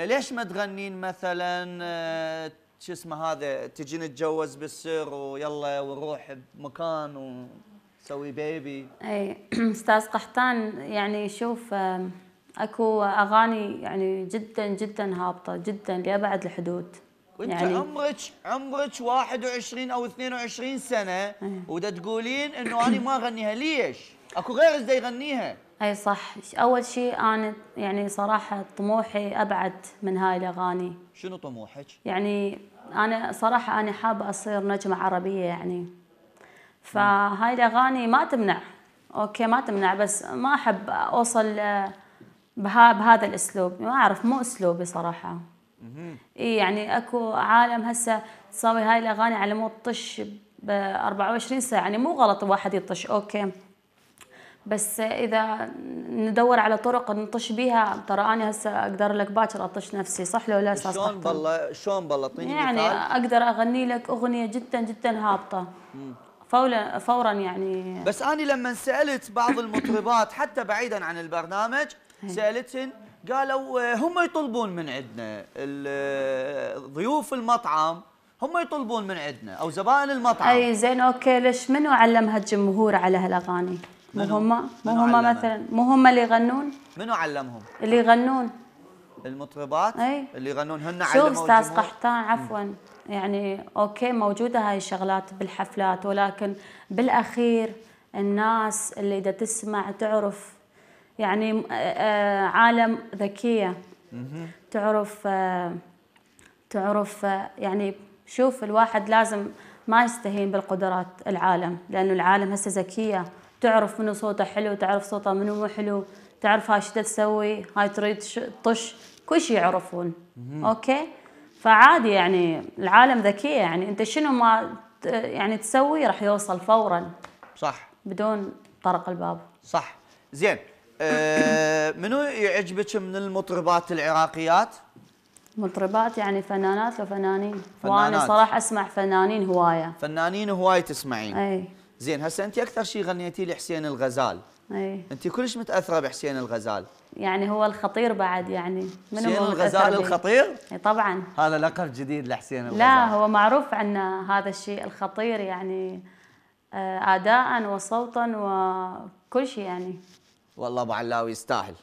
ليش ما تغنين مثلا آه، شو اسمه هذا تجي نتجوز بالسر ويلا ونروح بمكان ونسوي بيبي اي استاذ قحطان يعني شوف آه، اكو اغاني يعني جدا جدا هابطه جدا لابعد الحدود وانت يعني عمرك عمرك 21 او 22 سنه ودا تقولين انه انا ما اغنيها ليش؟ اكو غير زي يغنيها اي صح اول شيء انا يعني صراحه طموحي ابعد من هاي الاغاني شنو طموحك يعني انا صراحه انا حابه اصير نجمه عربيه يعني فهاي نعم. الاغاني ما تمنع اوكي ما تمنع بس ما احب اوصل بها بهذا الاسلوب ما اعرف مو اسلوبي صراحه اي يعني اكو عالم هسه تساوي هاي الاغاني على مود طش ب 24 ساعه يعني مو غلط الواحد يطش اوكي بس اذا ندور على طرق نطش بيها ترى انا هسه اقدر لك باكر اطش نفسي صح لو لا صح شلون بالله شلون بالله يعني اقدر اغني لك اغنيه جدا جدا هابطه فورا فورا يعني بس انا لما سالت بعض المطربات حتى بعيدا عن البرنامج إيه. سالتهم قالوا آه، هم يطلبون من عندنا ضيوف المطعم هم يطلبون من عندنا او زبائن المطعم اي زين اوكي ليش منو علم هالجمهور على هالاغاني مو هم مو هم مثلا مو هم اللي يغنون منو علمهم اللي يغنون المطربات أي. اللي يغنون هن علموا شوف استاذ قحطان عفوا يعني اوكي موجوده هاي الشغلات بالحفلات ولكن بالاخير الناس اللي دا تسمع تعرف يعني آه، آه، عالم ذكيه تعرف آه، تعرف يعني شوف الواحد لازم ما يستهين بالقدرات العالم لانه العالم هسه ذكيه تعرف منو صوته حلو تعرف صوته منو مو حلو تعرف هاي شو تسوي هاي تريد طش كل شيء يعرفون اوكي فعادي يعني العالم ذكيه يعني انت شنو ما يعني تسوي راح يوصل فورا صح بدون طرق الباب صح زين أه منو يعجبك من المطربات العراقيات؟ مطربات يعني فنانات وفنانين فنانات. وانا صراحه اسمع فنانين هوايه فنانين هوايه تسمعين اي زين هسه انت اكثر شيء غنيتي لحسين الغزال اي انت كلش متاثره بحسين الغزال يعني هو الخطير بعد يعني من حسين الغزال الخطير؟ اي طبعا هذا لقب جديد لحسين الغزال لا هو معروف عنه هذا الشيء الخطير يعني آه، اداء وصوتا وكل شيء يعني والله ابو علاوي يستاهل